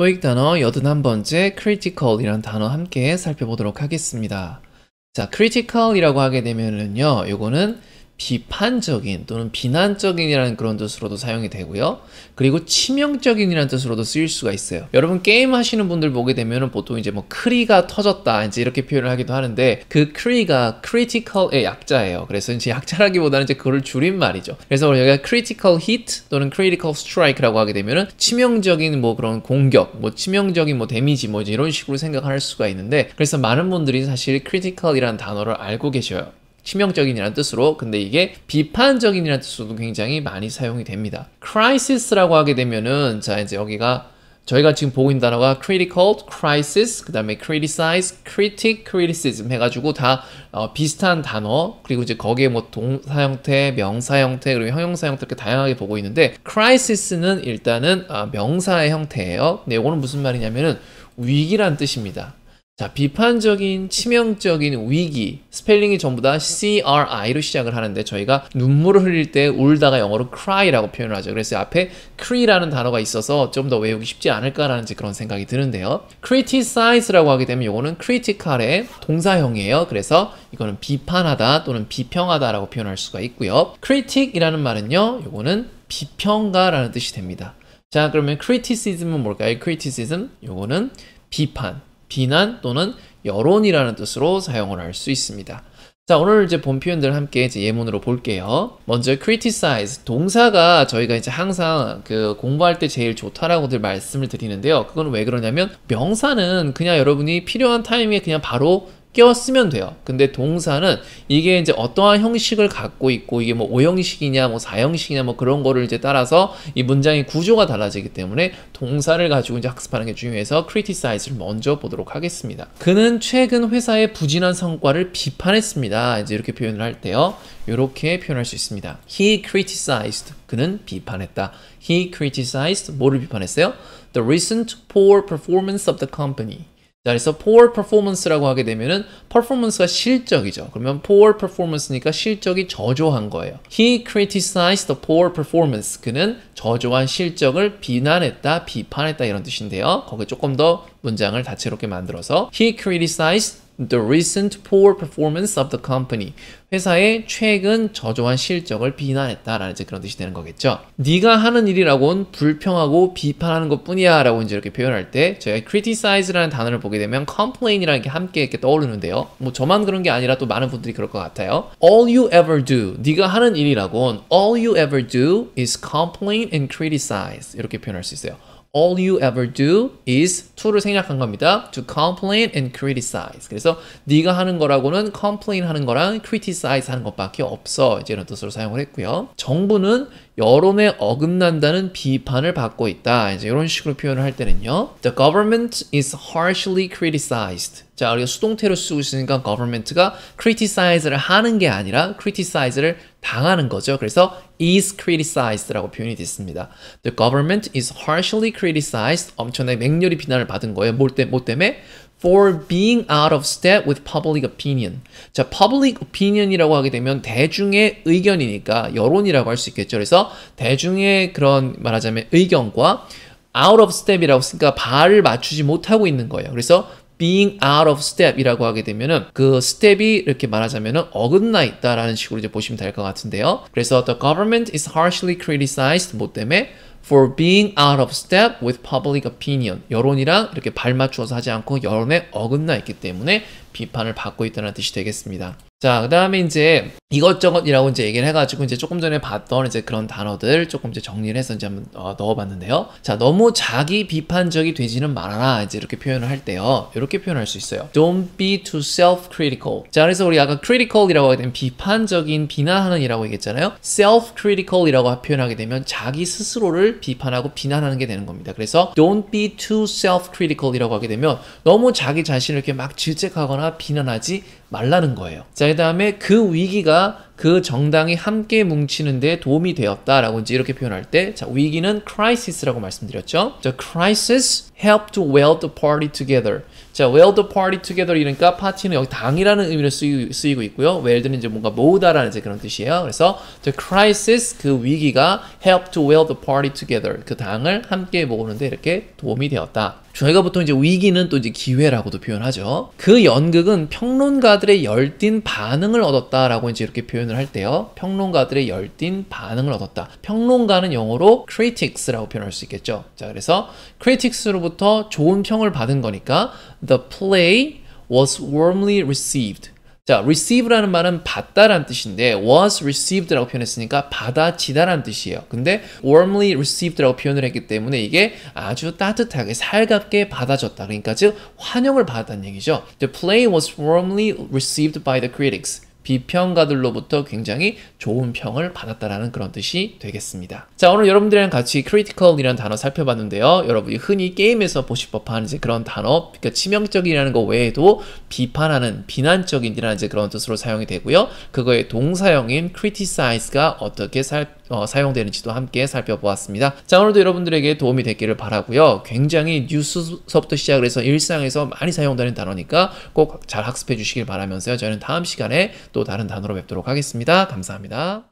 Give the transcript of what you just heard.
토익 단어 81번째 critical이란 단어 함께 살펴보도록 하겠습니다. 자, critical이라고 하게 되면은요, 요거는 비판적인 또는 비난적인이라는 그런 뜻으로도 사용이 되고요. 그리고 치명적인이라는 뜻으로도 쓰일 수가 있어요. 여러분 게임 하시는 분들 보게 되면 보통 이제 뭐 크리가 터졌다 이제 이렇게 표현을 하기도 하는데 그 크리가 크리티컬의 약자예요. 그래서 이제 약자라기보다는 이제 그걸 줄인 말이죠. 그래서 여기가 크리티컬 히트 또는 크리티컬 스트라이크라고 하게 되면은 치명적인 뭐 그런 공격, 뭐 치명적인 뭐 데미지 뭐 이런 식으로 생각할 수가 있는데 그래서 많은 분들이 사실 크리티컬이라는 단어를 알고 계셔요. 치명적인이라는 뜻으로 근데 이게 비판적인이라는 뜻으로도 굉장히 많이 사용이 됩니다. crisis라고 하게 되면은 자 이제 여기가 저희가 지금 보고 있는 단어가 critical, crisis, 그 다음에 criticize, critic, criticism 해가지고 다 어, 비슷한 단어 그리고 이제 거기에 뭐 동사 형태, 명사 형태, 그리고 형용사 형태 이렇게 다양하게 보고 있는데 crisis는 일단은 아, 명사의 형태예요. 근데 이거는 무슨 말이냐면은 위기란 뜻입니다. 자, 비판적인, 치명적인 위기. 스펠링이 전부 다 CRI로 시작을 하는데 저희가 눈물을 흘릴 때 울다가 영어로 cry라고 표현을 하죠. 그래서 앞에 cree라는 단어가 있어서 좀 더 외우기 쉽지 않을까라는 그런 생각이 드는데요. criticize라고 하게 되면 이거는 critical의 동사형이에요. 그래서 이거는 비판하다 또는 비평하다라고 표현할 수가 있고요. critic이라는 말은요. 이거는 비평가라는 뜻이 됩니다. 자, 그러면 criticism은 뭘까요? criticism. 이거는 비판. 비난 또는 여론이라는 뜻으로 사용을 할 수 있습니다. 자, 오늘 이제 본 표현들 함께 이제 예문으로 볼게요. 먼저 criticize 동사가 저희가 이제 항상 그 공부할 때 제일 좋다라고들 말씀을 드리는데요. 그건 왜 그러냐면 명사는 그냥 여러분이 필요한 타이밍에 그냥 바로 끼워 쓰면 돼요. 근데 동사는 이게 이제 어떠한 형식을 갖고 있고 이게 뭐 5형식이냐 뭐 4형식이냐 뭐 그런 거를 이제 따라서 이 문장의 구조가 달라지기 때문에 동사를 가지고 이제 학습하는 게 중요해서 크리티사이즈를 먼저 보도록 하겠습니다. 그는 최근 회사의 부진한 성과를 비판했습니다. 이제 이렇게 표현을 할 때요. 이렇게 표현할 수 있습니다. He criticized. 그는 비판했다. He criticized. 뭐를 비판했어요? The recent poor performance of the company. 자, 그래서 poor performance라고 하게 되면은 performance가 실적이죠. 그러면 poor performance니까 실적이 저조한 거예요. He criticized the poor performance. 그는 저조한 실적을 비난했다, 비판했다 이런 뜻인데요. 거기 조금 더 문장을 다채롭게 만들어서 he criticized the recent poor performance of the company. 회사의 최근 저조한 실적을 비난했다라는 이제 그런 뜻이 되는 거겠죠. 네가 하는 일이라곤 불평하고 비판하는 것뿐이야 라고 이제 이렇게 표현할 때저희 criticize라는 단어를 보게 되면 complain이라는 게 함께 이렇게 떠오르는데요. 뭐 저만 그런 게 아니라 또 많은 분들이 그럴 것 같아요. All you ever do, 네가 하는 일이라곤 all you ever do is complain and criticize 이렇게 표현할 수 있어요. all you ever do is to를 생략한 겁니다. to complain and criticize. 그래서 네가 하는 거라고는 complain 하는 거랑 criticize 하는 것밖에 없어. 이제 이런 뜻으로 사용을 했고요. 정부는 여론에 어긋난다는 비판을 받고 있다. 이제 이런 식으로 표현을 할 때는요. The government is harshly criticized. 자, 우리가 수동태로 쓰고 있으니까 government가 criticize를 하는 게 아니라 criticize를 당하는 거죠. 그래서 is criticized라고 표현이 됐습니다. The government is harshly criticized. 엄청나게 맹렬히 비난을 받은 거예요. 뭘, 뭐 때, 뭐 때문에? for being out of step with public opinion. 자, public opinion이라고 하게 되면 대중의 의견이니까 여론이라고 할 수 있겠죠. 그래서 대중의 그런 말하자면 의견과 out of step이라고 쓰니까 발을 맞추지 못하고 있는 거예요. 그래서 being out of step이라고 하게 되면은 그 e p 이 이렇게 말하자면은 어긋나 있다라는 식으로 이제 보시면 될 것 같은데요. 그래서 the government is harshly criticized 뭐 때문에 for being out of step with public opinion 여론이랑 이렇게 발맞추어서 하지 않고 여론에 어긋나 있기 때문에 비판을 받고 있다는 뜻이 되겠습니다. 자, 그 다음에 이제 이것저것이라고 이제 얘기를 해가지고 이제 조금 전에 봤던 이제 그런 단어들 조금 이제 정리를 해서 이제 한번 어, 넣어봤는데요. 자, 너무 자기 비판적이 되지는 말아라. 이제 이렇게 표현을 할 때요. 이렇게 표현할 수 있어요. Don't be too self-critical. 자, 그래서 우리 아까 critical이라고 하게 되면 비판적인, 비난하는이라고 얘기했잖아요. self-critical이라고 표현하게 되면 자기 스스로를 비판하고 비난하는 게 되는 겁니다. 그래서 don't be too self-critical이라고 하게 되면 너무 자기 자신을 이렇게 막 질책하거나 비난하거나 비난하지 말라는 거예요. 자, 그 다음에 그 위기가 그 정당이 함께 뭉치는 데 도움이 되었다라고 이제 이렇게 표현할 때 자, 위기는 crisis라고 말씀드렸죠. 자, crisis helped weld the party together. 자, well the party together 이러니까 파티는 여기 당이라는 의미로 쓰이고, 있고요. well는 이제 뭔가 모으다라는 이제 그런 뜻이에요. 그래서 the crisis 그 위기가 help to well the party together 그 당을 함께 모으는데 이렇게 도움이 되었다. 저희가 보통 이제 위기는 또 이제 기회라고도 표현하죠. 그 연극은 평론가들의 열띤 반응을 얻었다라고 이제 이렇게 표현을 할 때요. 평론가들의 열띤 반응을 얻었다. 평론가는 영어로 critics라고 표현할 수 있겠죠. 자, 그래서 critics로부터 좋은 평을 받은 거니까 The play was warmly received. 자, receive라는 말은 받다라는 뜻인데 was received라고 표현했으니까 받아지다라는 뜻이에요. 근데 warmly received라고 표현을 했기 때문에 이게 아주 따뜻하게 살갑게 받아졌다. 그러니까 즉 환영을 받았다는 얘기죠. The play was warmly received by the critics. 비평가들로부터 굉장히 좋은 평을 받았다라는 그런 뜻이 되겠습니다. 자, 오늘 여러분들이랑 같이 critical이라는 단어 살펴봤는데요. 여러분이 흔히 게임에서 보실 법한 이제 그런 단어, 그러니까 치명적이라는 거 외에도 비판하는, 비난적인이라는 이제 그런 뜻으로 사용이 되고요. 그거의 동사형인 criticize가 어떻게 살 어, 사용되는지도 함께 살펴보았습니다. 자 오늘도 여러분들에게 도움이 됐기를 바라고요. 굉장히 뉴스서부터 시작을 해서 일상에서 많이 사용되는 단어니까 꼭 잘 학습해 주시길 바라면서요. 저는 다음 시간에 또 다른 단어로 뵙도록 하겠습니다. 감사합니다.